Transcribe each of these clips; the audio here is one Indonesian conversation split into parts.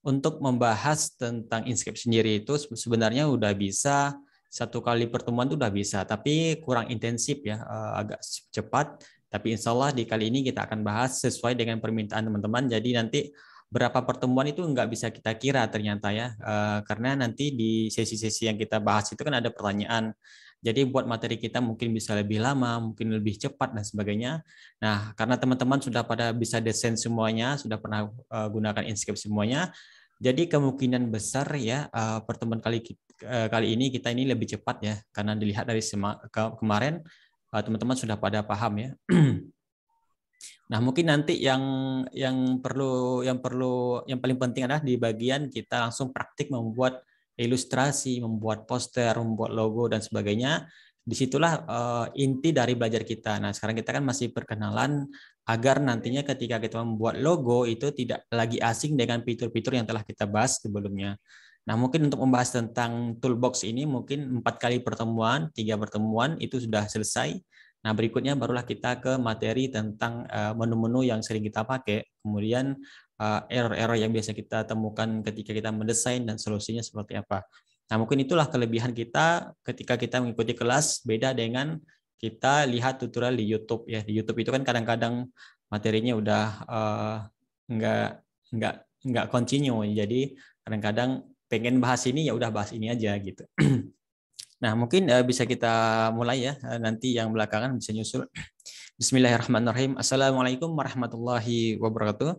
untuk membahas tentang inskripsi sendiri itu sebenarnya udah bisa satu kali pertemuan itu udah bisa, tapi kurang intensif ya, eh, agak cepat. Tapi insya Allah di kali ini kita akan bahas sesuai dengan permintaan teman-teman. Jadi nanti berapa pertemuan itu nggak bisa kita kira ternyata ya uh, karena nanti di sesi-sesi yang kita bahas itu kan ada pertanyaan jadi buat materi kita mungkin bisa lebih lama mungkin lebih cepat dan sebagainya nah karena teman-teman sudah pada bisa desain semuanya sudah pernah uh, gunakan inscape semuanya jadi kemungkinan besar ya uh, pertemuan kali uh, kali ini kita ini lebih cepat ya karena dilihat dari kemarin teman -teman sudah pada paham ya Nah, mungkin nanti yang yang perlu yang perlu yang paling penting adalah di bagian kita langsung praktik membuat ilustrasi, membuat poster, membuat logo dan sebagainya. Disitulah uh, inti dari belajar kita. Nah, sekarang kita kan masih perkenalan agar nantinya ketika kita membuat logo itu tidak lagi asing dengan fitur-fitur yang telah kita bahas sebelumnya. Nah, mungkin untuk membahas tentang toolbox ini mungkin empat kali pertemuan, tiga pertemuan itu sudah selesai Nah, berikutnya barulah kita ke materi tentang eh, menu-menu yang sering kita pakai, kemudian eh, error-error yang biasa kita temukan ketika kita mendesain dan solusinya seperti apa. Nah, mungkin itulah kelebihan kita ketika kita mengikuti kelas beda dengan kita lihat tutorial di YouTube ya. Di YouTube itu kan kadang-kadang materinya udah uh, eh, enggak enggak nggak continue. Jadi kadang-kadang pengen bahas ini ya udah bahas ini aja gitu. Nah, mungkin uh, bisa kita mulai ya, uh, nanti yang belakangan bisa nyusul. Bismillahirrahmanirrahim. Assalamualaikum warahmatullahi wabarakatuh.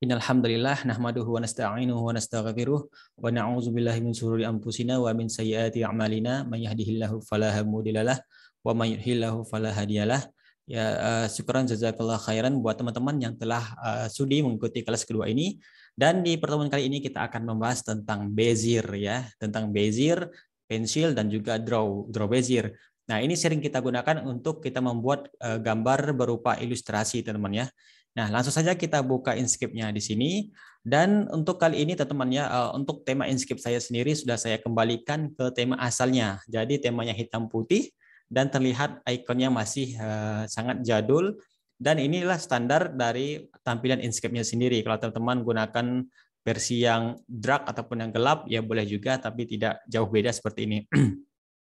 Innalhamdulillah nahmaduhu wa nasta'inuhu wa nastaghfiruh wa na'udzu billahi min shururi anfusina wa min sayyiati a'malina may yahdihillahu fala mudhillalah wa may yudhlilhu fala hadiyalah. Ya, uh, syukuran jazakallah khairan buat teman-teman yang telah uh, sudi mengikuti kelas kedua ini. Dan di pertemuan kali ini kita akan membahas tentang bezier ya, tentang bezier pensil dan juga draw draw bezier Nah, ini sering kita gunakan untuk kita membuat uh, gambar berupa ilustrasi, teman-teman ya. Nah, langsung saja kita buka inscriptnya di sini. Dan untuk kali ini, teman-teman ya, uh, untuk tema inscript saya sendiri sudah saya kembalikan ke tema asalnya. Jadi temanya hitam putih dan terlihat ikonnya masih uh, sangat jadul dan inilah standar dari tampilan Inkscape-nya sendiri. Kalau teman-teman gunakan versi yang dark ataupun yang gelap ya boleh juga tapi tidak jauh beda seperti ini.